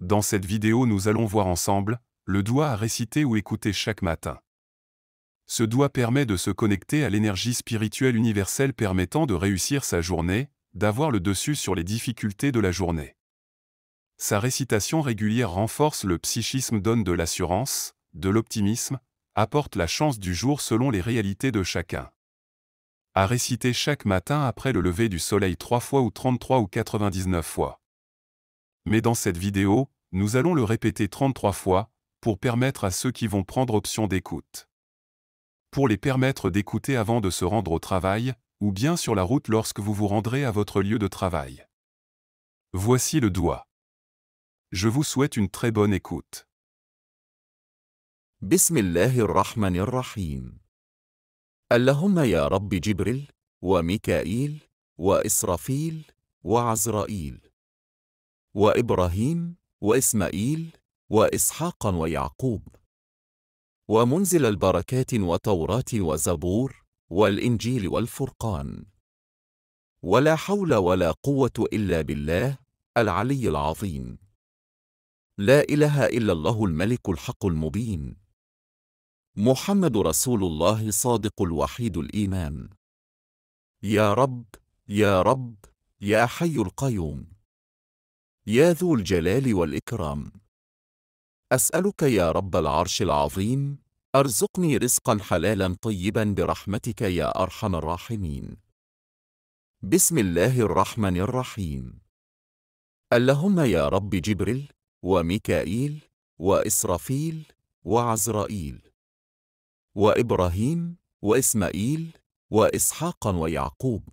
Dans cette vidéo, nous allons voir ensemble le doigt à réciter ou écouter chaque matin. Ce doigt permet de se connecter à l'énergie spirituelle universelle permettant de réussir sa journée, d'avoir le dessus sur les difficultés de la journée. Sa récitation régulière renforce le psychisme, donne de l'assurance, de l'optimisme, apporte la chance du jour selon les réalités de chacun. À réciter chaque matin après le lever du soleil trois fois ou 33 ou 99 fois. Mais dans cette vidéo, nous allons le répéter 33 fois, pour permettre à ceux qui vont prendre option d'écoute. Pour les permettre d'écouter avant de se rendre au travail, ou bien sur la route lorsque vous vous rendrez à votre lieu de travail. Voici le doigt. Je vous souhaite une très bonne écoute. وإبراهيم وإسماعيل وإسحاق ويعقوب ومنزل البركات وتوراة وزبور والإنجيل والفرقان ولا حول ولا قوة إلا بالله العلي العظيم لا إله إلا الله الملك الحق المبين محمد رسول الله صادق الوحيد الإيمان يا رب يا رب يا حي القيوم يا ذو الجلال والإكرام أسألك يا رب العرش العظيم أرزقني رزقا حلالا طيبا برحمتك يا أرحم الراحمين بسم الله الرحمن الرحيم اللهم يا رب جبريل وميكائيل وإسرافيل وعزرائيل وإبراهيم وإسماعيل وإسحاق ويعقوب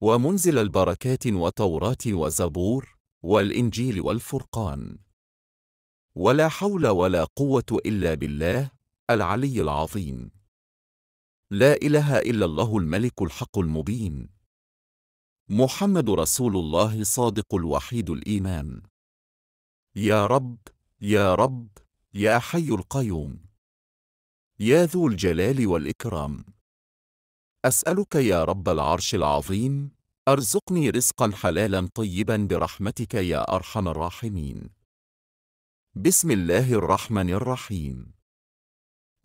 ومنزل البركات وتوراة وزبور والإنجيل والفرقان ولا حول ولا قوة إلا بالله العلي العظيم لا إله إلا الله الملك الحق المبين محمد رسول الله صادق الوحيد الإيمان يا رب يا رب يا حي القيوم يا ذو الجلال والإكرام أسألك يا رب العرش العظيم ارزقني رزقا حلالا طيبا برحمتك يا أرحم الراحمين بسم الله الرحمن الرحيم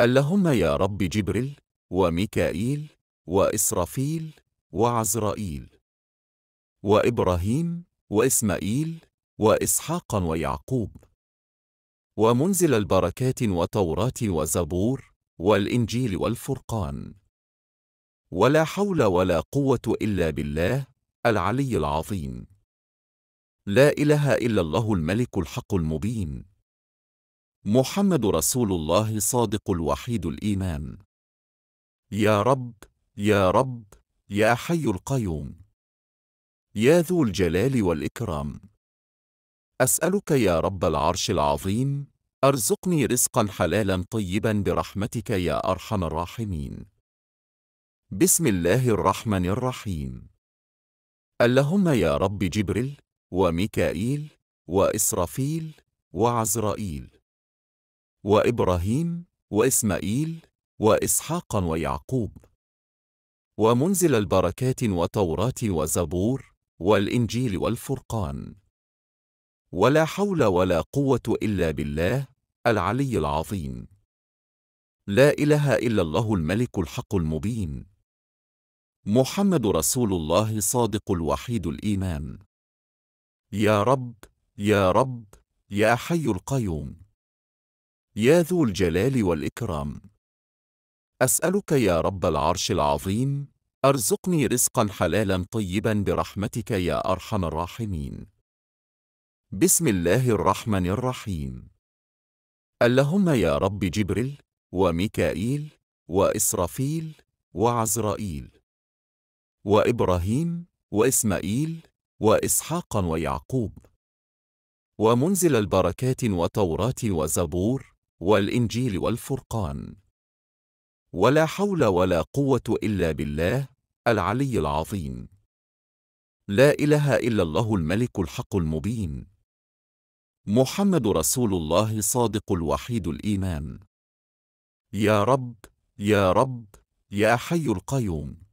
اللهم يا رب جبريل وميكائيل وإسرافيل وعزرائيل وإبراهيم وإسماعيل وإسحاق ويعقوب ومنزل البركات وتوراة وزبور والإنجيل والفرقان ولا حول ولا قوة إلا بالله العلي العظيم لا إله إلا الله الملك الحق المبين محمد رسول الله صادق الوحيد الإيمان يا رب يا رب يا حي القيوم يا ذو الجلال والإكرام أسألك يا رب العرش العظيم أرزقني رزقا حلالا طيبا برحمتك يا أرحم الراحمين بسم الله الرحمن الرحيم اللهم يا رب جبريل وميكائيل وإسرافيل وعزرائيل وإبراهيم وإسماعيل وإسحاق ويعقوب ومنزل البركات وتوراة وزبور والإنجيل والفرقان ولا حول ولا قوة إلا بالله العلي العظيم لا إله إلا الله الملك الحق المبين محمد رسول الله صادق الوحيد الإيمان يا رب يا رب يا حي القيوم يا ذو الجلال والإكرام أسألك يا رب العرش العظيم أرزقني رزقا حلالا طيبا برحمتك يا أرحم الراحمين بسم الله الرحمن الرحيم اللهم يا رب جبريل وميكائيل وإسرافيل وعزرائيل وإبراهيم وإسماعيل وإسحاق ويعقوب ومنزل البركات وتوراة وزبور والإنجيل والفرقان ولا حول ولا قوة إلا بالله العلي العظيم لا إله إلا الله الملك الحق المبين محمد رسول الله صادق الوحيد الإيمان يا رب يا رب يا حي القيوم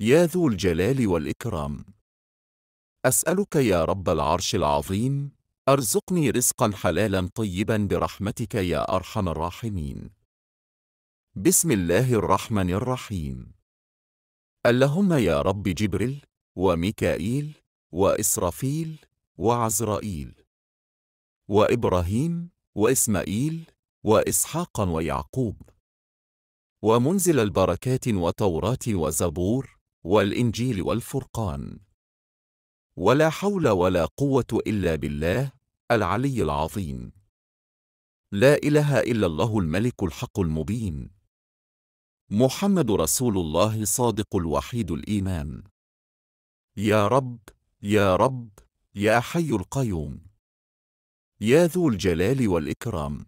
يا ذو الجلال والإكرام أسألك يا رب العرش العظيم أرزقني رزقا حلالا طيبا برحمتك يا أرحم الراحمين بسم الله الرحمن الرحيم اللهم يا رب جبريل وميكائيل وإسرافيل وعزرائيل وإبراهيم وإسماعيل وإسحاق ويعقوب ومنزل البركات وتوراة وزبور والإنجيل والفرقان ولا حول ولا قوة إلا بالله العلي العظيم لا إله إلا الله الملك الحق المبين محمد رسول الله صادق الوحيد الإيمان يا رب يا رب يا حي القيوم يا ذو الجلال والإكرام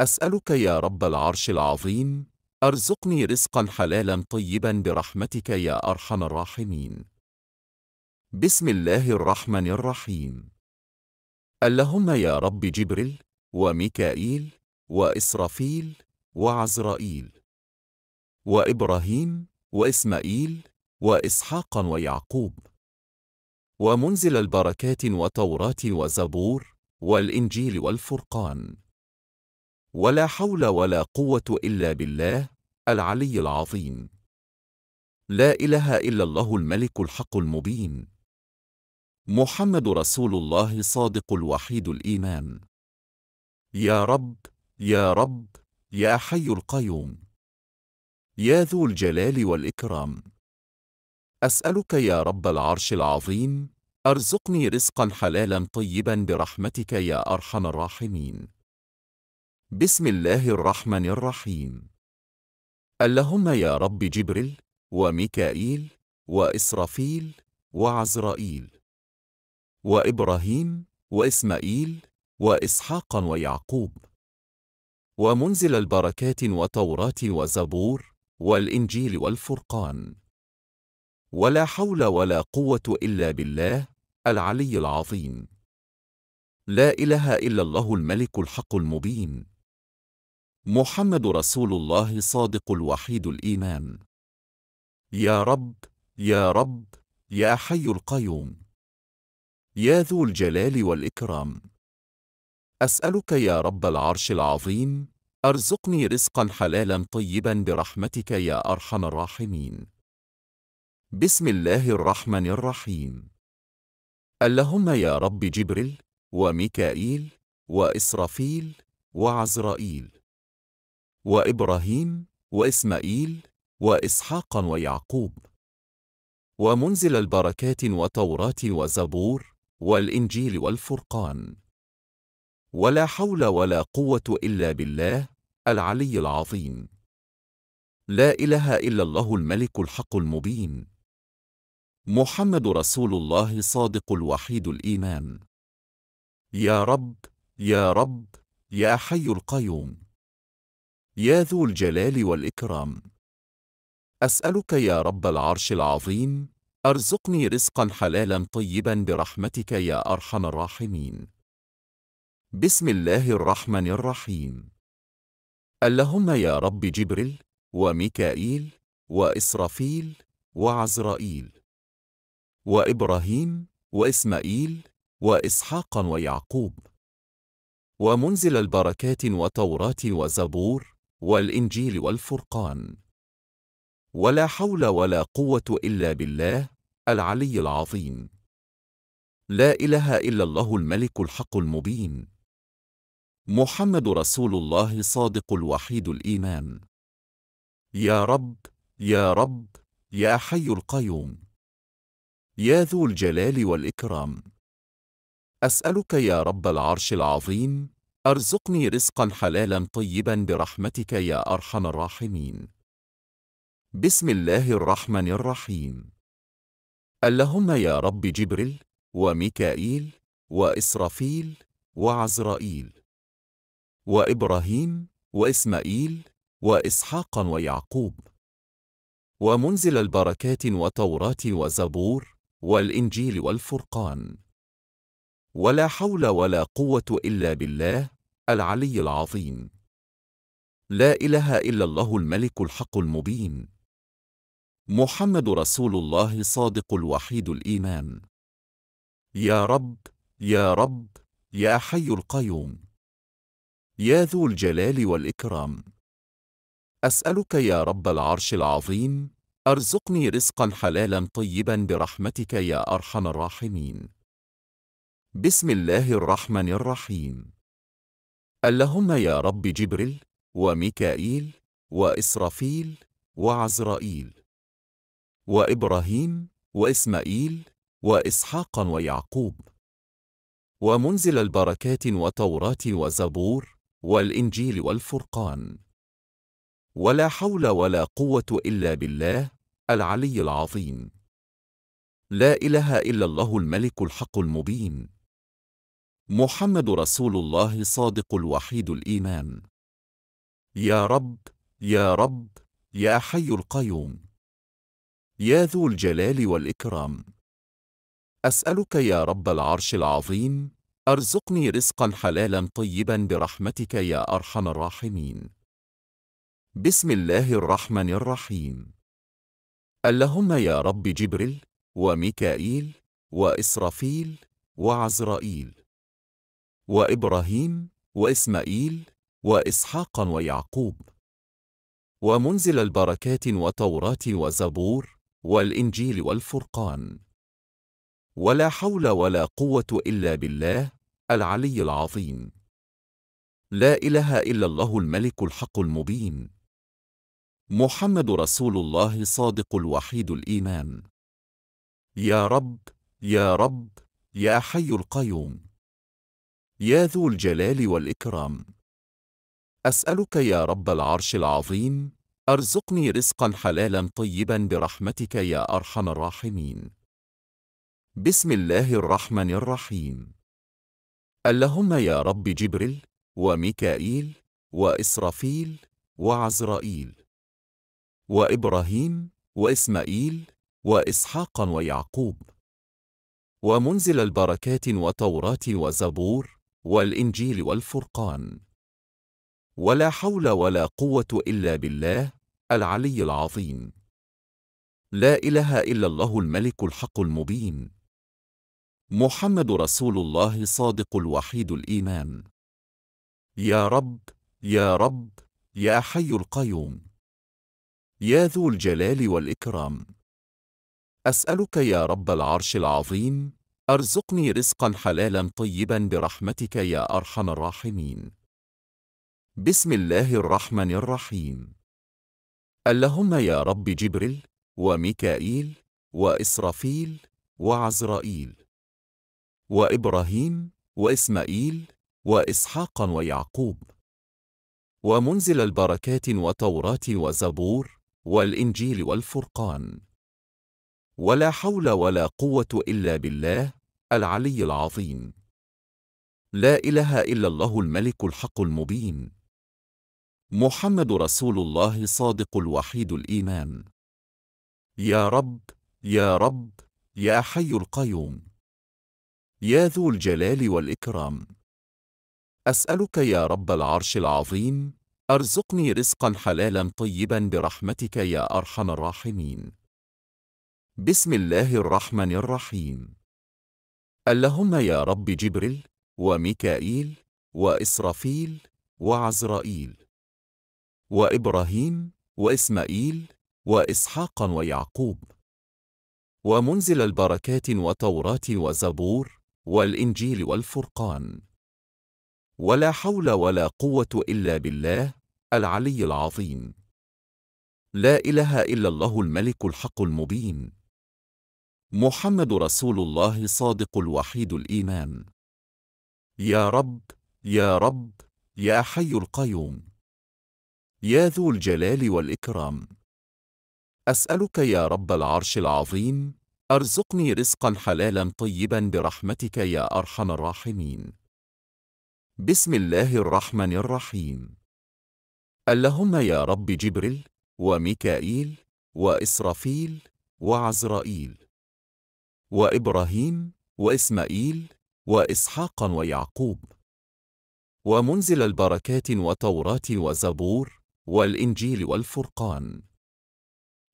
أسألك يا رب العرش العظيم أرزقني رزقا حلالا طيبا برحمتك يا أرحم الراحمين بسم الله الرحمن الرحيم اللهم يا رب جبريل وميكائيل وإسرافيل وعزرائيل وإبراهيم وإسماعيل وإسحاق ويعقوب ومنزل البركات وتوراة وزبور والإنجيل والفرقان ولا حول ولا قوة إلا بالله العلي العظيم لا إله إلا الله الملك الحق المبين محمد رسول الله صادق الوحيد الإيمان يا رب يا رب يا حي القيوم يا ذو الجلال والإكرام أسألك يا رب العرش العظيم أرزقني رزقا حلالا طيبا برحمتك يا أرحم الراحمين بسم الله الرحمن الرحيم اللهم يا رب جبريل وميكائيل وإسرافيل وعزرائيل وإبراهيم وإسماعيل وإسحاق ويعقوب ومنزل البركات وتوراة وزبور والإنجيل والفرقان ولا حول ولا قوة إلا بالله العلي العظيم لا إله إلا الله الملك الحق المبين محمد رسول الله صادق الوحيد الإيمان يا رب يا رب يا حي القيوم يا ذو الجلال والإكرام أسألك يا رب العرش العظيم أرزقني رزقا حلالا طيبا برحمتك يا أرحم الراحمين بسم الله الرحمن الرحيم اللهم يا رب جبريل وميكائيل وإسرافيل وعزرائيل وإبراهيم وإسماعيل وإسحاق ويعقوب ومنزل البركات وتوراة وزبور والإنجيل والفرقان ولا حول ولا قوة إلا بالله العلي العظيم لا إله إلا الله الملك الحق المبين محمد رسول الله صادق الوحيد الإيمان يا رب يا رب يا حي القيوم يا ذو الجلال والإكرام أسألك يا رب العرش العظيم أرزقني رزقا حلالا طيبا برحمتك يا أرحم الراحمين بسم الله الرحمن الرحيم اللهم يا رب جبريل وميكائيل وإسرافيل وعزرائيل وإبراهيم وإسماعيل وإسحاق ويعقوب ومنزل البركات وتوراة وزبور والإنجيل والفرقان ولا حول ولا قوة إلا بالله العلي العظيم لا إله إلا الله الملك الحق المبين محمد رسول الله صادق الوحيد الإيمان يا رب يا رب يا حي القيوم يا ذو الجلال والإكرام أسألك يا رب العرش العظيم أرزقني رزقا حلالا طيبا برحمتك يا أرحم الراحمين بسم الله الرحمن الرحيم اللهم يا رب جبريل وميكائيل وإسرافيل وعزرائيل وإبراهيم وإسماعيل وإسحاق ويعقوب ومنزل البركات وتوراة وزبور والإنجيل والفرقان ولا حول ولا قوة إلا بالله العلي العظيم لا إله إلا الله الملك الحق المبين محمد رسول الله صادق الوحيد الإيمان يا رب يا رب يا حي القيوم يا ذو الجلال والإكرام أسألك يا رب العرش العظيم أرزقني رزقا حلالا طيبا برحمتك يا أرحم الراحمين بسم الله الرحمن الرحيم اللهم يا رب جبريل وميكائيل وإسرافيل وعزرائيل وإبراهيم وإسماعيل وإسحاق ويعقوب ومنزل البركات وتوراة وزبور والإنجيل والفرقان ولا حول ولا قوة إلا بالله العلي العظيم لا إله إلا الله الملك الحق المبين محمد رسول الله صادق الوحيد الإيمان يا رب يا رب يا حي القيوم يا ذو الجلال والإكرام أسألك يا رب العرش العظيم أرزقني رزقا حلالا طيبا برحمتك يا أرحم الراحمين بسم الله الرحمن الرحيم اللهم يا رب جبريل وميكائيل وإسرافيل وعزرائيل وإبراهيم وإسماعيل وإسحاق ويعقوب ومنزل البركات وتوراة وزبور والإنجيل والفرقان ولا حول ولا قوة إلا بالله العلي العظيم لا إله إلا الله الملك الحق المبين محمد رسول الله صادق الوحيد الإيمان يا رب يا رب يا حي القيوم يا ذو الجلال والإكرام أسألك يا رب العرش العظيم أرزقني رزقا حلالا طيبا برحمتك يا أرحم الراحمين بسم الله الرحمن الرحيم اللهم يا رب جبريل وميكائيل وإسرافيل وعزرائيل وإبراهيم وإسماعيل وإسحاق ويعقوب ومنزل البركات وتوراة وزبور والإنجيل والفرقان ولا حول ولا قوة إلا بالله العلي العظيم لا إله إلا الله الملك الحق المبين محمد رسول الله صادق الوحيد الإيمان يا رب يا رب يا حي القيوم يا ذو الجلال والإكرام أسألك يا رب العرش العظيم ارزقني رزقا حلالا طيبا برحمتك يا أرحم الراحمين بسم الله الرحمن الرحيم اللهم يا رب جبريل وميكائيل وإسرافيل وعزرائيل وإبراهيم وإسماعيل وإسحاق ويعقوب ومنزل البركات وتوراة وزبور والإنجيل والفرقان ولا حول ولا قوة إلا بالله العلي العظيم لا إله إلا الله الملك الحق المبين محمد رسول الله صادق الوحيد الإيمان يا رب يا رب يا حي القيوم يا ذو الجلال والإكرام أسألك يا رب العرش العظيم أرزقني رزقا حلالا طيبا برحمتك يا أرحم الراحمين بسم الله الرحمن الرحيم اللهم يا رب جبريل وميكائيل وإسرافيل وعزرائيل وإبراهيم وإسماعيل وإسحاق ويعقوب ومنزل البركات وتوراة وزبور والإنجيل والفرقان ولا حول ولا قوة إلا بالله العلي العظيم لا إله إلا الله الملك الحق المبين محمد رسول الله صادق الوحيد الإيمان يا رب يا رب يا حي القيوم يا ذو الجلال والإكرام أسألك يا رب العرش العظيم أرزقني رزقا حلالا طيبا برحمتك يا أرحم الراحمين بسم الله الرحمن الرحيم اللهم يا رب جبريل وميكائيل وإسرافيل وعزرائيل وإبراهيم وإسماعيل وإسحاق ويعقوب ومنزل البركات وتوراة وزبور والإنجيل والفرقان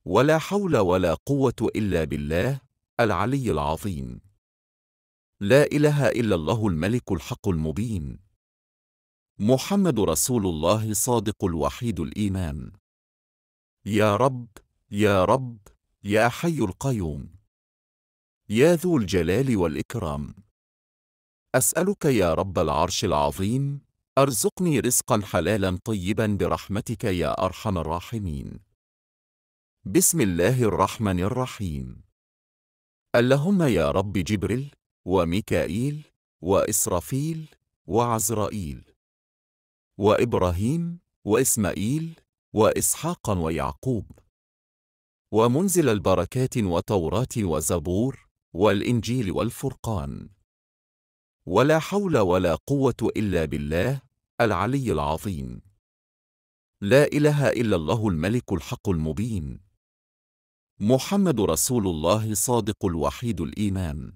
ولا حول ولا قوة إلا بالله العلي العظيم لا إله إلا الله الملك الحق المبين محمد رسول الله صادق الوحيد الإيمان يا رب يا رب يا حي القيوم يا ذو الجلال والإكرام أسألك يا رب العرش العظيم أرزقني رزقا حلالا طيبا برحمتك يا أرحم الراحمين بسم الله الرحمن الرحيم اللهم يا رب جبريل وميكائيل وإسرافيل وعزرائيل وإبراهيم وإسماعيل وإسحاق ويعقوب ومنزل البركات وتوراة وزبور والإنجيل والفرقان ولا حول ولا قوة إلا بالله العلي العظيم لا إله إلا الله الملك الحق المبين محمد رسول الله صادق الوحيد الإيمان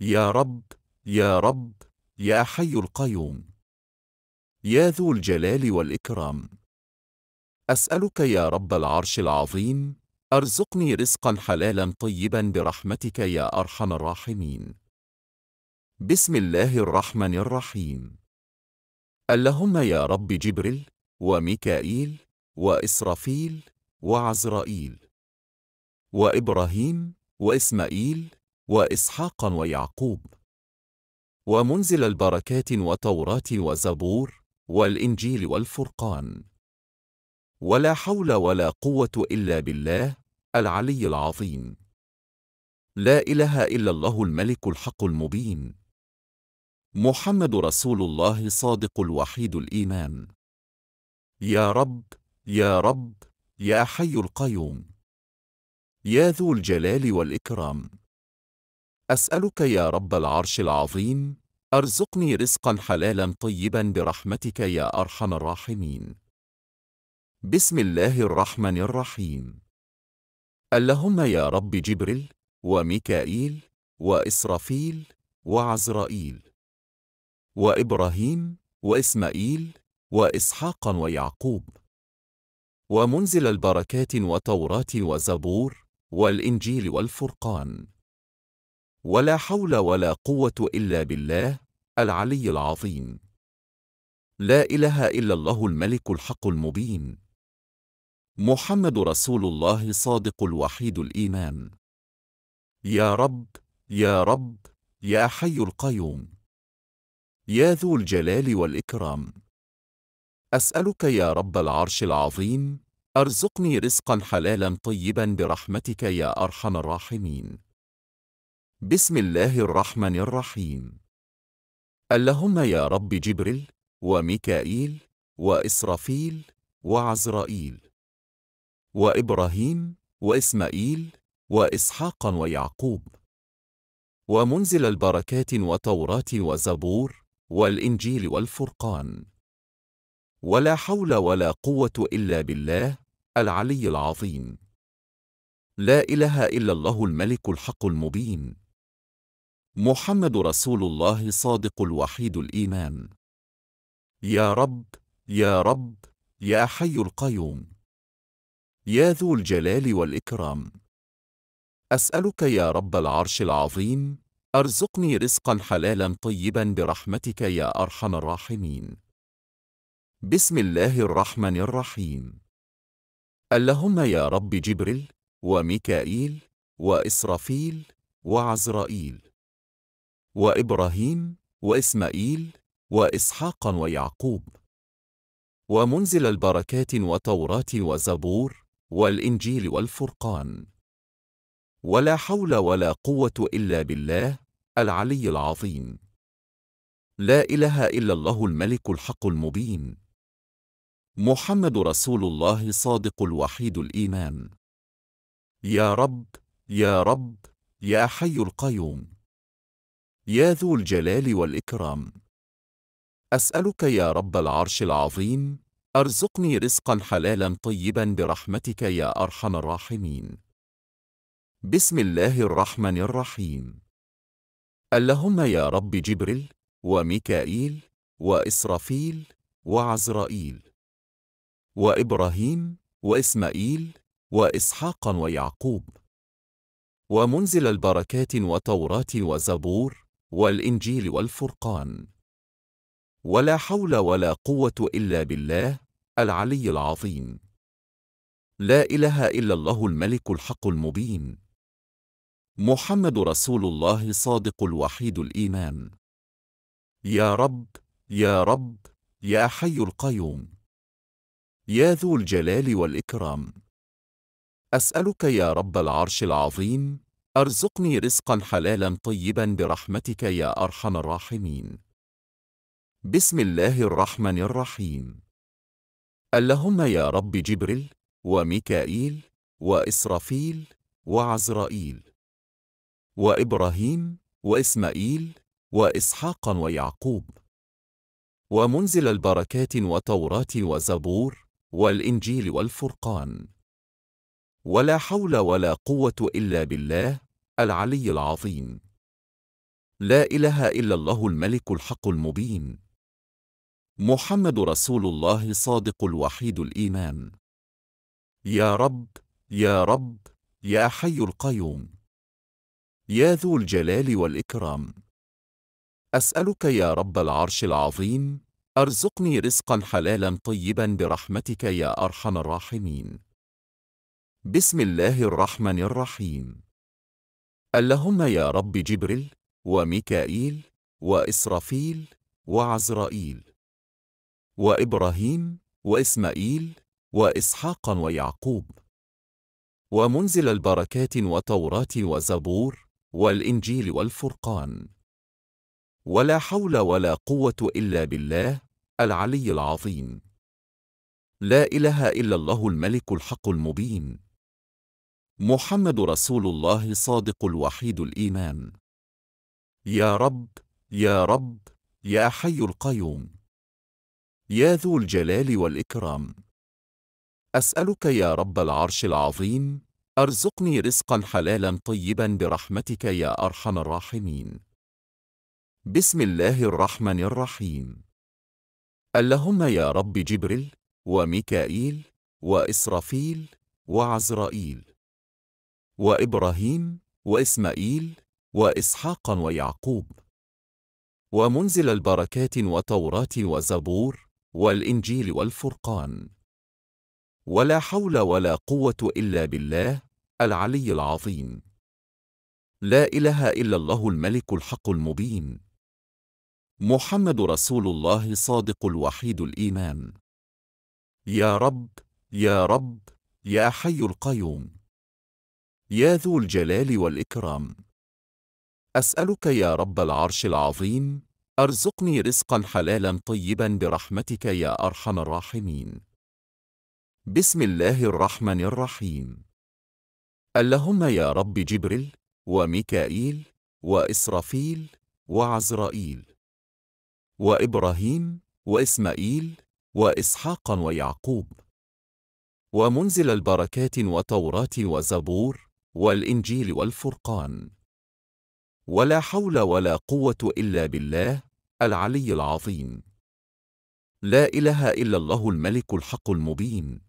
يا رب يا رب يا حي القيوم يا ذو الجلال والإكرام أسألك يا رب العرش العظيم أرزقني رزقا حلالا طيبا برحمتك يا أرحم الراحمين بسم الله الرحمن الرحيم اللهم يا رب جبريل وميكائيل وإسرافيل وعزرائيل وإبراهيم وإسماعيل وإسحاق ويعقوب ومنزل البركات وتوراة وزبور والإنجيل والفرقان ولا حول ولا قوة إلا بالله العلي العظيم لا إله إلا الله الملك الحق المبين محمد رسول الله صادق الوحيد الإيمان يا رب يا رب يا حي القيوم يا ذو الجلال والإكرام أسألك يا رب العرش العظيم أرزقني رزقا حلالا طيبا برحمتك يا أرحم الراحمين بسم الله الرحمن الرحيم اللهم يا رب جبريل وميكائيل وإسرافيل وعزرائيل وإبراهيم وإسماعيل وإسحاق ويعقوب ومنزل البركات وتوراة وزبور والإنجيل والفرقان ولا حول ولا قوة إلا بالله العلي العظيم لا إله إلا الله الملك الحق المبين محمد رسول الله صادق الوحيد الإيمان يا رب يا رب يا حي القيوم يا ذو الجلال والإكرام أسألك يا رب العرش العظيم أرزقني رزقا حلالا طيبا برحمتك يا أرحم الراحمين بسم الله الرحمن الرحيم اللهم يا رب جبريل وميكائيل وإسرافيل وعزرائيل وإبراهيم وإسماعيل وإسحاق ويعقوب ومنزل البركات وتوراة وزبور والإنجيل والفرقان ولا حول ولا قوة إلا بالله العلي العظيم لا إله إلا الله الملك الحق المبين محمد رسول الله صادق الوحيد الإيمان يا رب يا رب يا حي القيوم يا ذو الجلال والإكرام أسألك يا رب العرش العظيم أرزقني رزقا حلالا طيبا برحمتك يا أرحم الراحمين بسم الله الرحمن الرحيم اللهم يا رب جبريل وميكائيل وإسرافيل وعزرائيل وإبراهيم وإسماعيل وإسحاق ويعقوب ومنزل البركات وتوراة وزبور والإنجيل والفرقان ولا حول ولا قوة إلا بالله العلي العظيم لا إله إلا الله الملك الحق المبين محمد رسول الله صادق الوحيد الإيمان يا رب يا رب يا حي القيوم يا ذو الجلال والإكرام أسألك يا رب العرش العظيم أرزقني رزقا حلالا طيبا برحمتك يا أرحم الراحمين بسم الله الرحمن الرحيم اللهم يا رب جبريل وميكائيل وإسرافيل وعزرائيل وإبراهيم وإسماعيل وإسحاق ويعقوب ومنزل البركات وتوراة وزبور والإنجيل والفرقان ولا حول ولا قوة إلا بالله العلي العظيم لا إله إلا الله الملك الحق المبين محمد رسول الله صادق الوحيد الإيمان يا رب يا رب يا حي القيوم يا ذو الجلال والإكرام أسألك يا رب العرش العظيم أرزقني رزقا حلالا طيبا برحمتك يا أرحم الراحمين بسم الله الرحمن الرحيم اللهم يا رب جبريل وميكائيل وإسرافيل وعزرائيل وإبراهيم وإسماعيل وإسحاق ويعقوب ومنزل البركات وتوراة وزبور والإنجيل والفرقان ولا حول ولا قوة إلا بالله العلي العظيم لا إله إلا الله الملك الحق المبين محمد رسول الله صادق الوحيد الإيمان يا رب يا رب يا حي القيوم يا ذو الجلال والإكرام أسألك يا رب العرش العظيم أرزقني رزقا حلالا طيبا برحمتك يا أرحم الراحمين بسم الله الرحمن الرحيم اللهم يا رب جبريل وميكائيل وإسرافيل وعزرائيل وإبراهيم وإسماعيل وإسحاق ويعقوب ومنزل البركات وتوراة وزبور والإنجيل والفرقان ولا حول ولا قوة إلا بالله العلي العظيم لا إله إلا الله الملك الحق المبين محمد رسول الله صادق الوحيد الإيمان يا رب يا رب يا حي القيوم يا ذو الجلال والإكرام أسألك يا رب العرش العظيم أرزقني رزقا حلالا طيبا برحمتك يا أرحم الراحمين بسم الله الرحمن الرحيم اللهم يا رب جبريل وميكائيل وإسرافيل وعزرائيل وإبراهيم وإسماعيل وإسحاق ويعقوب ومنزل البركات وتوراة وزبور والإنجيل والفرقان ولا حول ولا قوة إلا بالله العلي العظيم لا إله إلا الله الملك الحق المبين محمد رسول الله صادق الوحيد الإيمان يا رب يا رب يا حي القيوم يا ذو الجلال والإكرام أسألك يا رب العرش العظيم أرزقني رزقا حلالا طيبا برحمتك يا أرحم الراحمين بسم الله الرحمن الرحيم اللهم يا رب جبريل وميكائيل وإسرافيل وعزرائيل وإبراهيم وإسماعيل وإسحاق ويعقوب ومنزل البركات وتوراة وزبور والإنجيل والفرقان ولا حول ولا قوة إلا بالله العلي العظيم لا إله إلا الله الملك الحق المبين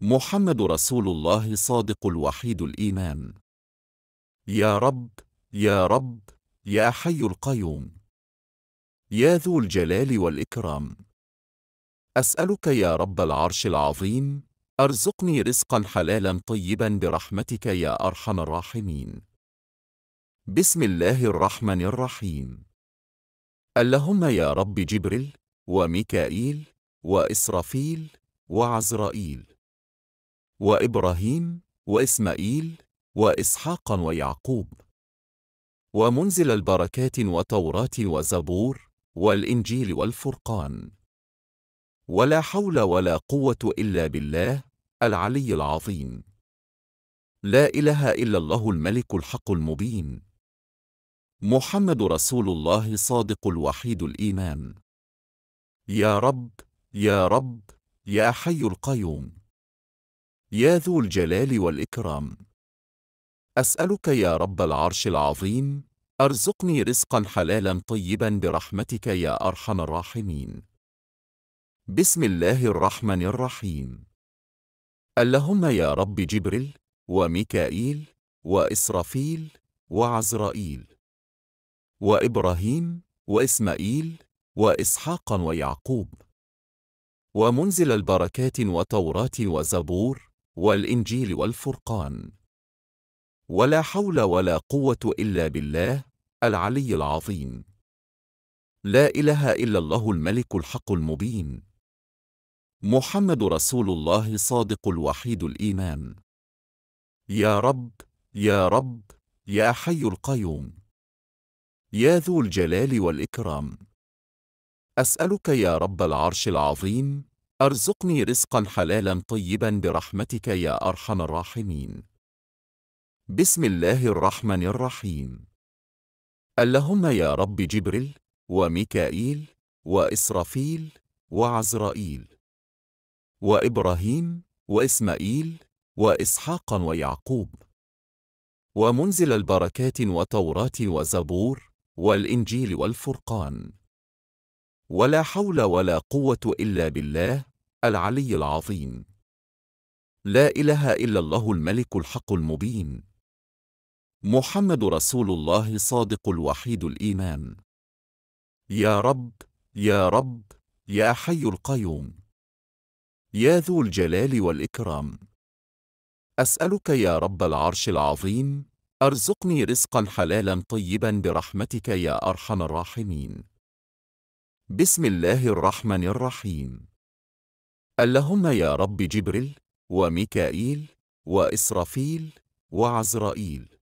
محمد رسول الله صادق الوحيد الإيمان يا رب يا رب يا حي القيوم يا ذو الجلال والإكرام أسألك يا رب العرش العظيم أرزقني رزقا حلالا طيبا برحمتك يا أرحم الراحمين بسم الله الرحمن الرحيم اللهم يا رب جبريل وميكائيل وإسرافيل وعزرائيل وإبراهيم وإسماعيل وإسحاق ويعقوب ومنزل البركات وتوراة وزبور والإنجيل والفرقان ولا حول ولا قوة إلا بالله العلي العظيم لا إله إلا الله الملك الحق المبين محمد رسول الله صادق الوحيد الإيمان يا رب يا رب يا حي القيوم يا ذو الجلال والإكرام أسألك يا رب العرش العظيم أرزقني رزقا حلالا طيبا برحمتك يا أرحم الراحمين بسم الله الرحمن الرحيم اللهم يا رب جبريل وميكائيل وإسرافيل وعزرائيل وإبراهيم وإسماعيل وإسحاق ويعقوب ومنزل البركات وتوراة وزبور والإنجيل والفرقان ولا حول ولا قوة إلا بالله العلي العظيم لا إله إلا الله الملك الحق المبين محمد رسول الله صادق الوحيد الإيمان يا رب يا رب يا حي القيوم يا ذو الجلال والإكرام أسألك يا رب العرش العظيم أرزقني رزقا حلالا طيبا برحمتك يا أرحم الراحمين بسم الله الرحمن الرحيم اللهم يا رب جبريل وميكائيل وإسرافيل وعزرائيل وإبراهيم وإسماعيل وإسحاق ويعقوب ومنزل البركات وتوراة وزبور والإنجيل والفرقان ولا حول ولا قوة إلا بالله العلي العظيم لا إله إلا الله الملك الحق المبين محمد رسول الله صادق الوحيد الإيمان يا رب يا رب يا حي القيوم يا ذو الجلال والإكرام أسألك يا رب العرش العظيم أرزقني رزقا حلالا طيبا برحمتك يا أرحم الراحمين بسم الله الرحمن الرحيم اللهم يا رب جبريل وميكائيل وإسرافيل وعزرائيل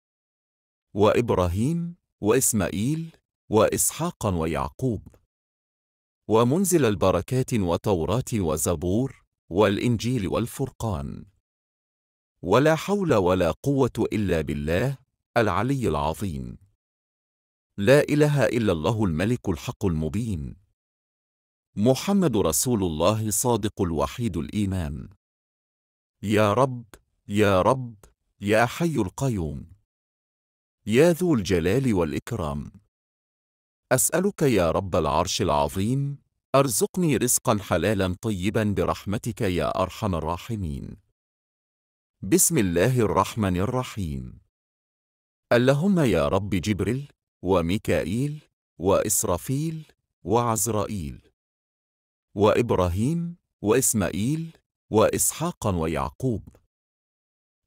وإبراهيم وإسماعيل وإسحاق ويعقوب ومنزل البركات وتوراة وزبور والإنجيل والفرقان ولا حول ولا قوة إلا بالله العلي العظيم لا إله إلا الله الملك الحق المبين محمد رسول الله صادق الوحيد الإيمان يا رب يا رب يا حي القيوم يا ذو الجلال والإكرام أسألك يا رب العرش العظيم أرزقني رزقا حلالا طيبا برحمتك يا أرحم الراحمين بسم الله الرحمن الرحيم اللهم يا رب جبريل وميكائيل وإسرافيل وعزرائيل وإبراهيم وإسماعيل وإسحاق ويعقوب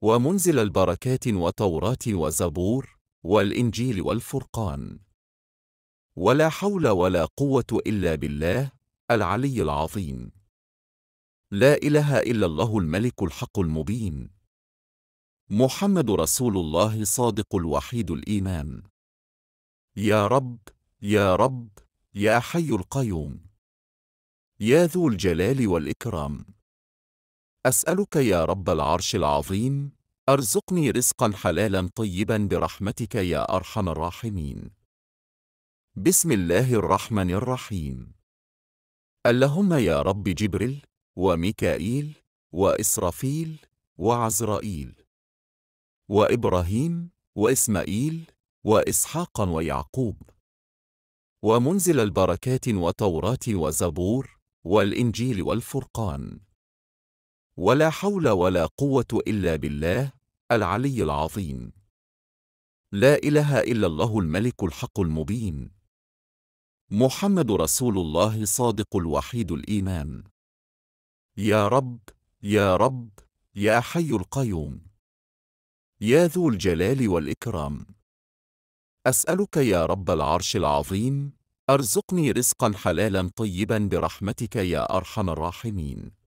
ومنزل البركات وتوراة وزبور والإنجيل والفرقان ولا حول ولا قوة إلا بالله العلي العظيم لا إله إلا الله الملك الحق المبين محمد رسول الله صادق الوحيد الإيمان يا رب يا رب يا حي القيوم يا ذو الجلال والإكرام أسألك يا رب العرش العظيم أرزقني رزقا حلالا طيبا برحمتك يا أرحم الراحمين بسم الله الرحمن الرحيم اللهم يا رب جبريل وميكائيل وإسرافيل وعزرائيل وإبراهيم وإسماعيل وإسحاق ويعقوب ومنزل البركات وتوراة وزبور والإنجيل والفرقان ولا حول ولا قوة إلا بالله العلي العظيم لا إله إلا الله الملك الحق المبين محمد رسول الله صادق الوحيد الإيمان يا رب يا رب يا حي القيوم يا ذو الجلال والإكرام أسألك يا رب العرش العظيم أرزقني رزقا حلالا طيبا برحمتك يا أرحم الراحمين